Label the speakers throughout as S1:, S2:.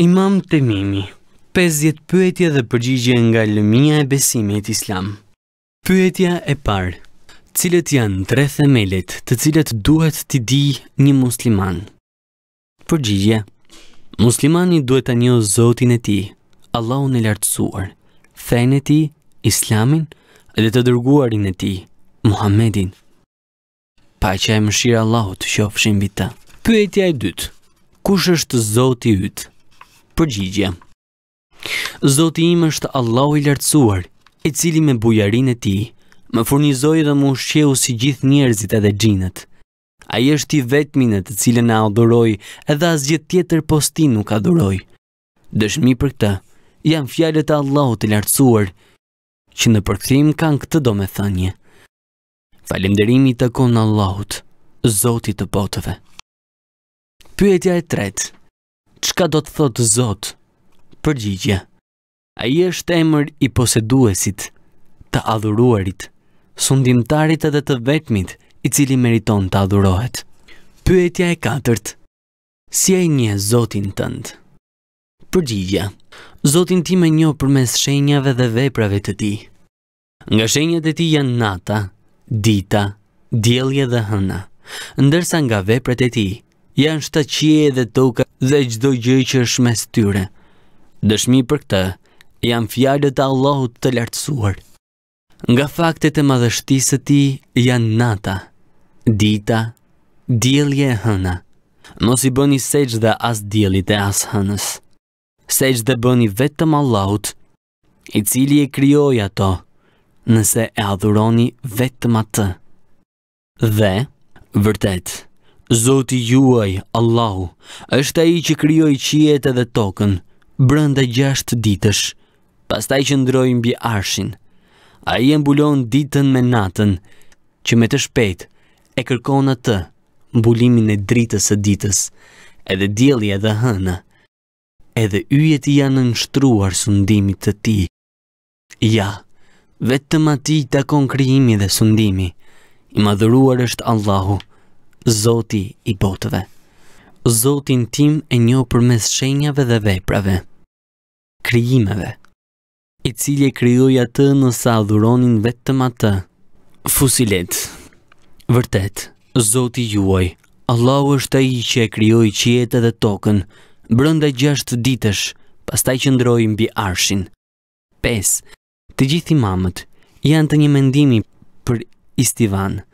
S1: Imam Temimi, 50 pyetje dhe përgjigje nga lëmija e besimit islam. Pyetja e parë, cilët janë tre themelet të cilët duhet t'i di një musliman? Përgjigje, muslimani duhet t'a një zotin e ti, Allahun e lartësuar, fejnë e ti, islamin, edhe të dërguarin e ti, Muhammedin. Pa që e mëshirë Allahut, shofshin bita. Pyetja e dytë, kush është zoti ytë? përgjigje. Zoti im është Allahu i lartësuar, i cili me bujarinë e tij më furnizoi dhe më ushqeu si gjithë njerëzit edhe xhinët. Ai është i vetmi në të cilën na adhuroj, edhe asgjë tjetër poshtë tij nuk adhuroj. Dëshmi për këtë janë fjalët e Allahut të lartësuar, që në përkthim kanë këtë domethënie. Falënderimi i takon Allahut, Zotit të botëve. Pyetja e tretë qka do të thotë zotë, përgjigja. A i është emër i poseduesit, të adhuruarit, sundimtarit edhe të vetmit i cili meriton të adhurohet. Pyetja e katërt, si e një zotin tëndë. Përgjigja, zotin ti me një për mes shenjave dhe veprave të ti. Nga shenjat e ti janë nata, dita, djelje dhe hëna, ndërsa nga veprat e ti, janë shtë qie dhe toka dhe gjdo gjë që është mes tyre. Dëshmi për këta janë fjallet a Allahut të lartësuar. Nga faktet e madhështisë ti janë nata, dita, djelje e hëna. Nësi i bëni seqë dhe as djelit e as hënës. Seqë dhe bëni vetëm Allahut, i cili e kryoj ato, nëse e adhuroni vetëm atë. Dhe, vërtetë, Zoti juaj, Allahu, është ai që krijoi qiet edhe tokën brenda gjashtë ditësh, pastaj që ndrojnë mbi arshin. Ai e mbulon ditën me natën, që me të shpejtë e kërkon atë mbulimin e dritës së ditës, edhe dielli edhe hëna. Edhe yjet janë nështruar sundimit të ti. Ja, vetëm atij takon krijimi dhe sundimi. I madhuruar është Allahu. Zoti i botëve. Zotin tim e për përmes shenjave dhe veprave, krijimeve, i cilje krijoj atë nësa dhuronin vetëm atë. Fusilet, vërtet, Zoti juaj, Allahu është a i që e krijoj qjetë dhe tokën, brënda gjashtë ditësh, pastaj që ndrojë mbi arshin. 5. Të gjithi mamët janë të një mendimi për istivanë.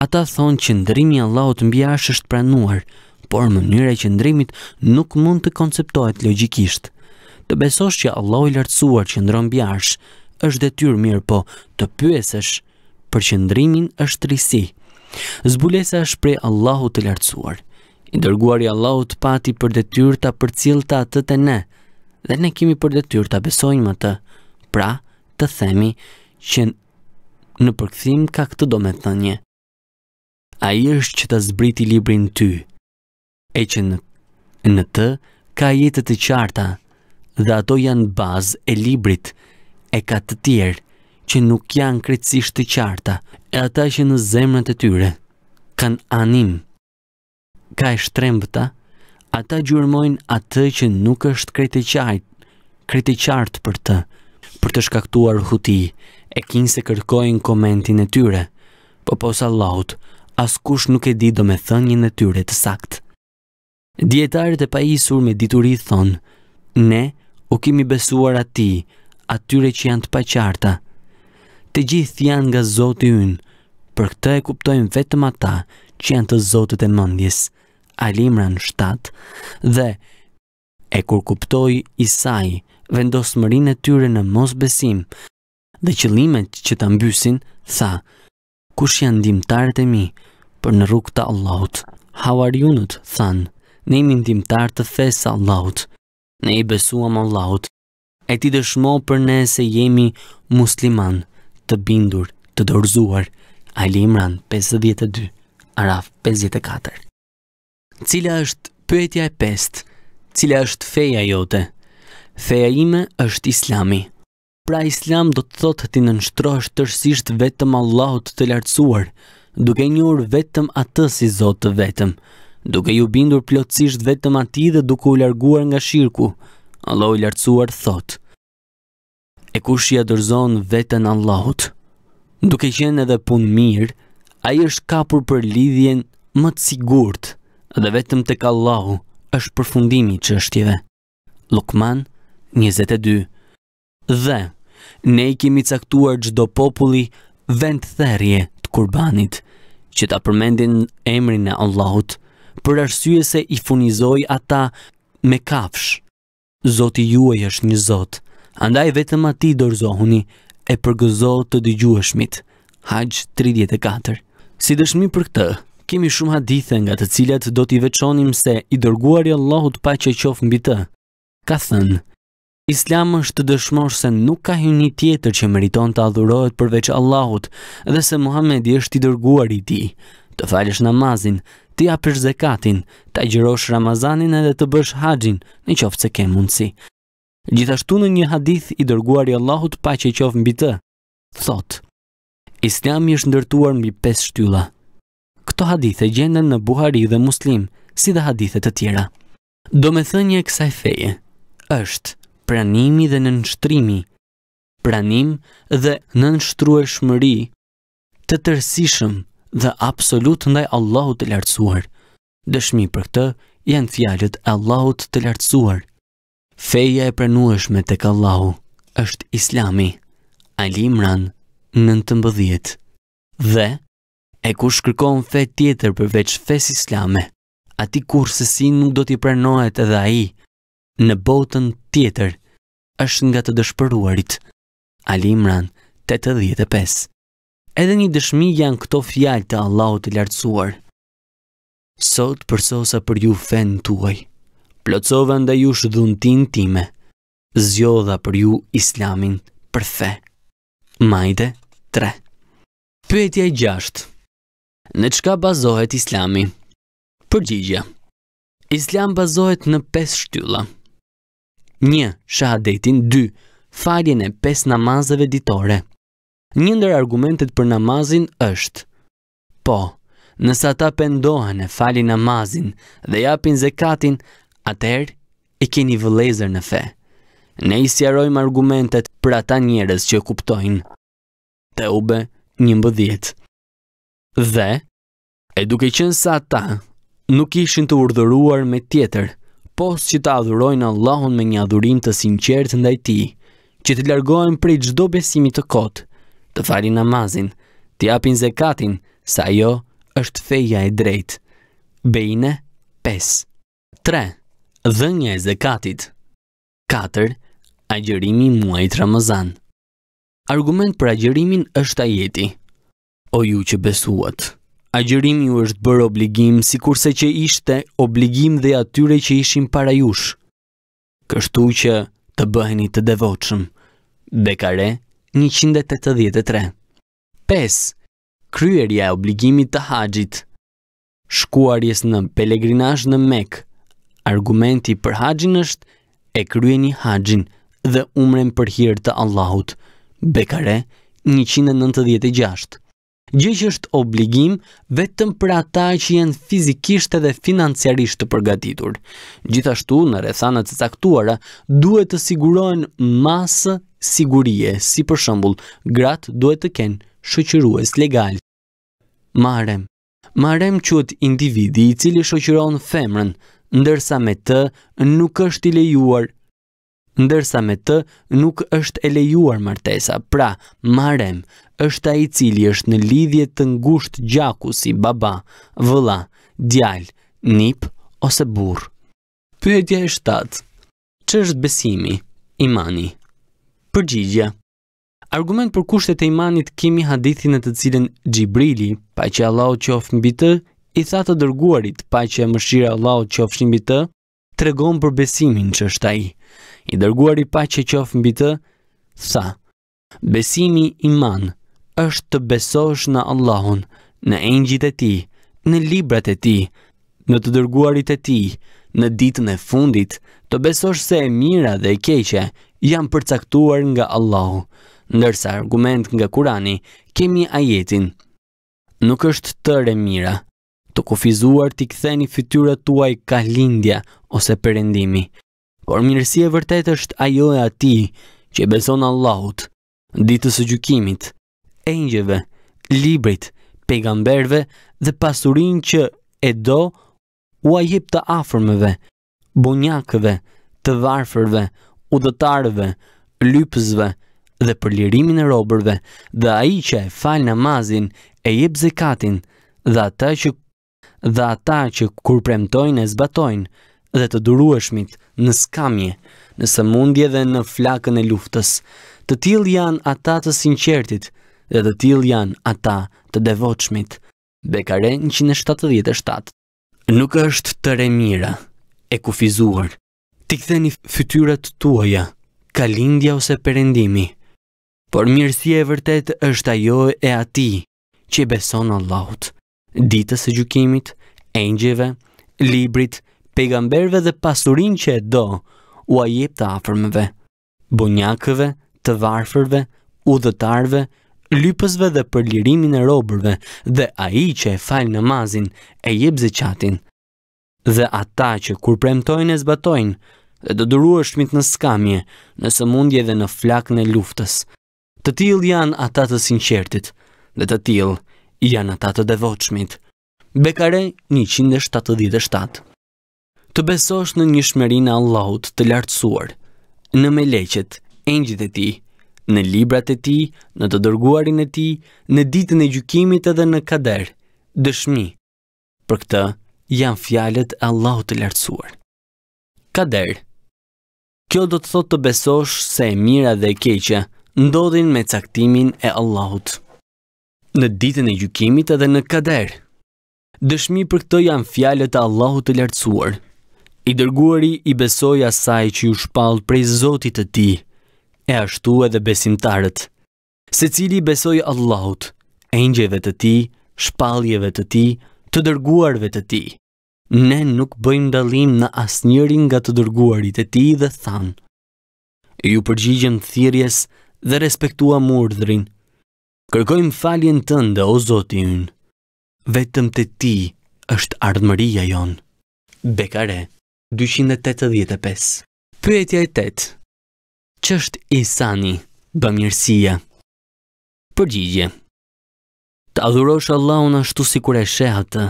S1: Ata thonë që ndrimi Allahut mbi ash është pranuar, por mënyra që ndrimit nuk mund të konceptohet logjikisht. Të besosh që Allahu i lartësuar qëndron mbi ash është detyrë mirë, po të pyesësh për qëndrimin është risi. Zbulesa është prej Allahu të lartësuar. I dërguari Allahu të pati për detyrë ta përcjellë ta atë të ne, dhe ne kemi për detyrë ta besojmë atë. Pra, të themi që në përkthim ka këtë domethënie a i është që të zbriti librin ty, e që në, në të ka jetët të qarta, dhe ato janë bazë e librit, e ka të tjerë që nuk janë kretësisht të qarta, e ata që në zemrët e tyre, kanë anim, ka e shtrembëta, ata gjurmojnë atë që nuk është kretë qajt, qartë për të, për të shkaktuar huti, e kinë se kërkojnë komentin e tyre, po posa laut, askush nuk e di do me thënjën e tyre të sakt. Djetarët e pa isur me dituri thonë, ne u kemi besuar ati, atyre që janë të paqarta. Të gjithë janë nga zotë i unë, për këtë e kuptojmë vetëm ata që janë të zotët e mëndjes, Alimran 7, dhe e kur kuptoj isaj, vendosë mërin e tyre në mos besim, dhe qëlimet që të mbysin, tha, kush janë dimtarët e mi, për në rrugë të Allahut. Havarjunët, thanë, ne imin timtar të fesë Allahut, ne i besuam Allahut, e ti dëshmo për ne se jemi musliman, të bindur, të dorzuar, Ali Imran 52, Araf 54. Cila është përjetja e pestë, cila është feja jote? Feja ime është islami. Pra islam do të thotë ti nënështrosh tërsisht vetëm Allahut të lartësuar, duke njur vetëm atë si zotë vetëm, duke ju bindur plotësisht vetëm ati dhe duke u larguar nga shirku, Allah u lartësuar thotë, e kush i adërzon vetën Allahut, duke qenë edhe punë mirë, a është kapur për lidhjen më të sigurt dhe vetëm të ka Allahu është përfundimi që ështjeve. Lukman 22 Dhe, ne i kemi caktuar gjdo populli vend therje kurbanit që ta përmendin emrin e Allahut për arsye se i funizoi ata me kafsh. Zoti juaj është një Zot, andaj vetëm atij dorëzohuni e përgëzo të dëgjueshmit. Haxh 34. Si dëshmi për këtë, kemi shumë hadithe nga të cilat do t'i veçonim se i dërguari Allahut paqja qof mbi të. Ka thënë Islam është të dëshmosh se nuk ka hyrë një tjetër që meriton të adhurohet përveç Allahut dhe se Muhamedi është i dërguari i Tij. Të falësh namazin, të japësh zakatin, të agjërosh Ramazanin edhe të bësh haxhin, nëse qoftë se ke mundsi. Gjithashtu në një hadith i dërguar i Allahut paqja qof mbi të, thotë: Islami është ndërtuar mbi pesë shtylla. Këto hadithe gjenden në Buhari dhe Muslim, si dhe hadithe të tjera. Domethënia e kësaj feje është pranimi dhe në nështrimi, pranim dhe në e shmëri, të tërsishëm dhe absolut ndaj Allahut të lartësuar. Dëshmi për këtë janë fjalët Allahut të lartësuar. Feja e pranueshme tek Allahu është Islami. në Imran 19. Dhe e kush kërkon fe tjetër përveç fes islame, ati kur se si nuk do t'i prenohet edhe aji në botën tjetër është nga të dëshpëruarit. Alimran, Imran 85 Edhe një dëshmi janë këto fjalë të Allahut të lartësuar. Sot përsosa për ju fen tuaj. Plotsova ndaj shë dhuntin time. Zgjodha për ju Islamin për fe. Majde 3. Pyetja e Në çka bazohet Islami? Përgjigje. Islam bazohet në 5 shtylla. 1. Një, shahadetin, dy, faljen e pes namazëve ditore. Njëndër argumentet për namazin është, po, nësa ta pendohen e fali namazin dhe japin zekatin, atër e keni vëlezër në fe. Ne i sjarojmë argumentet për ata njërez që kuptojnë. Të ube një mbëdhjet. Dhe, e duke qënë sa ta nuk ishën të urdhëruar me tjetër posë që të adhurojnë Allahun me një adhurim të sinqert ndaj ti, që të largohen prej gjdo besimi të kotë, të fari namazin, të japin zekatin, sa jo është feja e drejtë. Bejne 5 3. Dhenja e zekatit 4. Agjërimi muajt Ramazan Argument për agjërimin është ajeti. O ju që besuatë agjërimi ju është bërë obligim si kurse që ishte obligim dhe atyre që ishim para jush. Kështu që të bëheni të devoqëm. Bekare 183 5. Kryerja e obligimit të haqjit Shkuarjes në pelegrinash në mek Argumenti për haqjin është e kryeni haqjin dhe umren për hirë të Allahut. Bekare 196 gjë që është obligim vetëm për ata që jenë fizikisht edhe financiarisht të përgatitur. Gjithashtu, në rethanat të caktuara, duhet të sigurojnë masë sigurie, si për shëmbull, gratë duhet të kenë shëqyrues legal. Marem Marem qët individi i cili shëqëron femrën, ndërsa me të nuk është i lejuar ndërsa me të nuk është e lejuar martesa, pra marem, është ai i cili është në lidhje të ngusht gjaku si baba, vëla, djal, nip ose bur. Pyetja e shtatë, Ç'është besimi, imani? Përgjigja, argument për kushtet e imanit kemi hadithin e të cilin Gjibrili, pa që Allah mbi të, i tha të dërguarit pa që e mëshira Allah o mbi të, tregon regon për besimin që është a i. I dërguari pa që e mbi të, tha, besimi iman, është të besosh në Allahun, në engjit e ti, në librat e ti, në të dërguarit e ti, në ditën e fundit, të besosh se e mira dhe e keqe janë përcaktuar nga Allahu, ndërsa argument nga Kurani kemi ajetin. Nuk është tëre mira, të kufizuar t'i ktheni fytyra tuaj ka lindja ose përendimi, por mirësie vërtet është ajo e ati që beson Allahut, ditës e gjukimit, Engjeve, librit, pejgamberve dhe pasurin që e do u të afërmëve, bunjakëve, të varfërve, udhëtarëve, lypëzve dhe për lirimin e robërve dhe a i që e falë namazin e jep zekatin dhe ata që dhe ata që kur premtojnë e zbatojnë dhe të durueshmit në skamje, në sëmundje dhe në flakën e luftës. Të tilë janë ata të sinqertit, dhe të tjil janë ata të devoqmit. Bekare 177 Nuk është të remira, e kufizuar. Ti këtheni fytyrat tuaja, ka lindja ose perendimi. Por mirësia e vërtet është ajo e ati që i beson Allahut. Ditës e gjukimit, engjeve, librit, pejgamberve dhe pasurin që e do, u ajep të afrmëve, bunjakëve, të varfërve, u dhëtarve, lypësve dhe për lirimin e robërve dhe a i që e falë namazin e jep qatin Dhe ata që kur premtojnë e zbatojnë dhe do duru është mitë në skamje, në sëmundje dhe në flakën e luftës. Të tilë janë ata të sinqertit dhe të tilë janë ata të devoqmit. Bekare 177 të besosh në një shmerin Allahut të lartësuar, në meleqet, engjit e ti, në librat e ti, në të dërguarin e ti, në ditën e gjukimit edhe në kader, dëshmi. Për këtë, janë fjalet e të lartësuar. Kader Kjo do të thot të besosh se e mira dhe e keqe ndodhin me caktimin e Allahut. Në ditën e gjukimit edhe në kader Dëshmi për këtë janë fjalet e Allahut të lartësuar. I dërguari i besoj asaj që ju shpalë prej Zotit të ti, e ashtu edhe besimtarët. Se cili besoj Allahut, engjeve të ti, shpaljeve të ti, të dërguarve të ti. Ne nuk bëjmë dalim në asë njërin nga të dërguarit e ti dhe thanë. Ju përgjigjëm thirjes dhe respektua murdhrin. Kërkojmë faljen tënde, o zoti unë. Vetëm të ti është ardhëmëria jonë. Bekare, 285 Pyetja e tëtë që është isani, bëmjërësia. Përgjigje Të adhurosh Allahun ashtu si kur e she atë,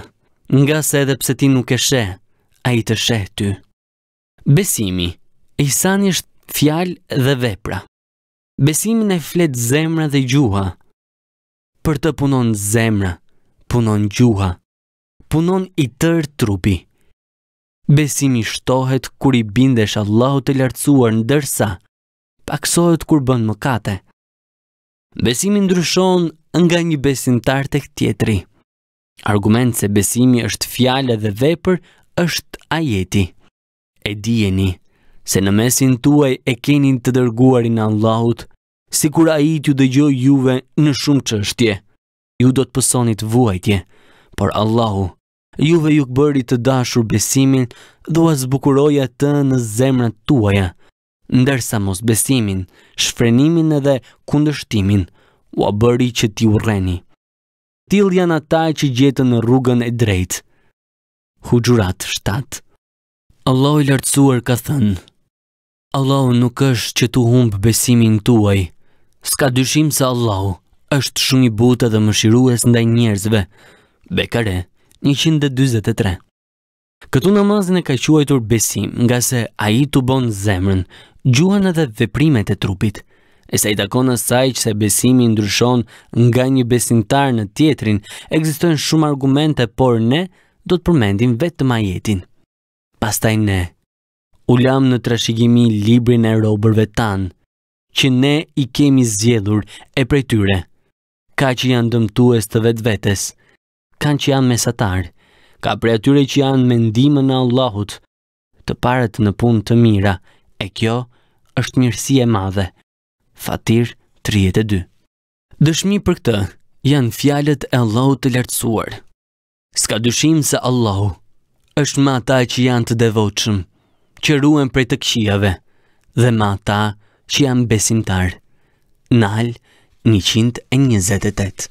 S1: nga se edhe pse ti nuk e she, a i të she ty. Besimi Isani është fjalë dhe vepra. Besimin e flet zemra dhe gjuha. Për të punon zemra, punon gjuha, punon i tërë trupi. Besimi shtohet kur i bindesh Allahu të lartësuar në dërsa, paksohet kur bën mëkate. Besimi ndryshon nga një besimtar tek tjetri. Argument se besimi është fjalë dhe vepër është ajeti. E dijeni se në mesin tuaj e keni të dërguarin Allahut, si kur t'ju dëgjoj juve në shumë çështje. Ju do të pësonit vuajtje, por Allahu, juve ju këbëri të dashur besimin dhe u zbukuroja të në zemrën tuaja ndërsa mos besimin, shfrenimin edhe kundështimin, u a bëri që ti u reni. Til janë ata që gjetën në rrugën e drejtë. Hujurat shtatë. Allah i lartësuar ka thënë, Allah nuk është që tu humbë besimin tuaj, s'ka dyshim se Allah është shumë i buta dhe më shirues ndaj njerëzve, bekare, 123. Këtu namazin e ka quajtur besim, nga se a i të bon zemrën, gjuhën edhe veprimet e trupit. E sa i takon saj që se besimi ndryshon nga një besimtar në tjetrin, egzistojnë shumë argumente, por ne do të përmendim vetëm ajetin. Pastaj ne, ulam në trashigimi librin e robërve tanë, që ne i kemi zjedhur e prej tyre, ka që janë dëmtues të vetë vetës, kanë që janë mesatarë, ka prej atyre që janë mendimën në Allahut, të paret në punë të mira, e kjo është mirësi e madhe. Fatir 32 Dëshmi për këtë janë fjalet e Allahut të lartësuar. Ska dyshim se Allahu është ma ta që janë të devoqëm, që ruen prej të këshiave, dhe ma ta që janë besimtar. Nal 128